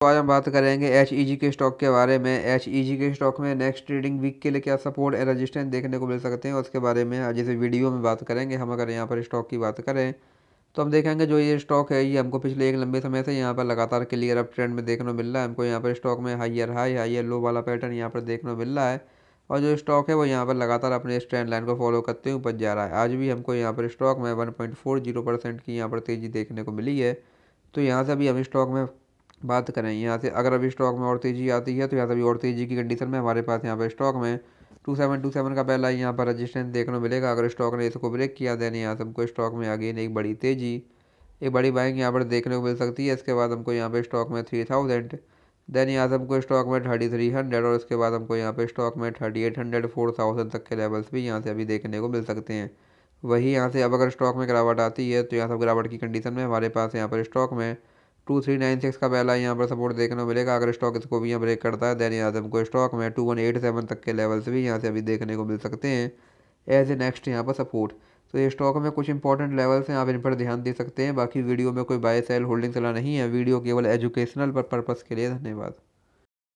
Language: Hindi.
तो आज हम बात करेंगे एच ई जी के स्टॉक के बारे में एच ई जी के स्टॉक में नेक्स्ट ट्रेडिंग वीक के लिए क्या सपोर्ट एंड रजिस्टेंस देखने को मिल सकते हैं उसके बारे में आज इस वीडियो में बात करेंगे हम अगर यहाँ पर स्टॉक की बात करें तो हम देखेंगे जो ये स्टॉक है ये हमको पिछले एक लंबे समय से यहाँ पर लगातार क्लियर अप ट्रेंड में देखने को मिल रहा है हमको यहाँ पर स्टॉक में हाइयर हाई हाइयर लो वाला पैटर्न यहाँ पर देखने को मिल रहा है और जो स्टॉक है वो यहाँ पर लगातार अपने इस ट्रेंड लाइन को फॉलो करते हुए ऊपर जा रहा है आज भी हमको यहाँ पर स्टॉक में one point four zero percent की यहाँ पर तेज़ी देखने को मिली है तो यहाँ से भी हम स्टॉक में बात करें यहाँ से अगर अभी स्टॉक में और तेज़ी आती है तो यहाँ से अभी और तेज़ी की कंडीशन में हमारे पास यहाँ पर स्टॉक में टू सेवन टू सेवन का पहला यहाँ पर रजिस्टेंस देखने को मिलेगा अगर स्टॉक ने इसको ब्रेक किया देन यहाँ से हमको स्टॉक में अगेन एक बड़ी तेज़ी एक बड़ी बाइंग यहाँ पर देखने को मिल सकती है इसके बाद हमको यहाँ पर स्टॉक में थ्री थाउजेंड देन यहाँ से हमको स्टॉक में थर्टी थ्री हंड्रेड और उसके बाद हमको यहाँ पर स्टॉक में thirty eight hundred four thousand तक के लेवल्स भी यहाँ से अभी देखने को मिल सकते हैं वही यहाँ से अब अगर स्टॉक में गिरावट आती है तो यहाँ से गिरावट की कंडीशन में हमारे पास यहाँ पर स्टॉक में टू थ्री नाइन सिक्स का पहला यहाँ पर सपोर्ट देखने को मिलेगा अगर स्टॉक इसको भी यहाँ ब्रेक करता है दैन आजम को स्टॉक में टू वन एट सेवन तक के लेवल्स भी यहाँ से अभी देखने को मिल सकते हैं एज ए नेक्स्ट यहाँ पर सपोर्ट तो ये स्टॉक में कुछ इंपॉर्टेंट लेवल्स हैं आप इन पर ध्यान दे सकते हैं बाकी वीडियो में कोई बाय सेल होल्डिंग सलाह नहीं है वीडियो केवल एजुकेशनल पर पर्पज़ के लिए धन्यवाद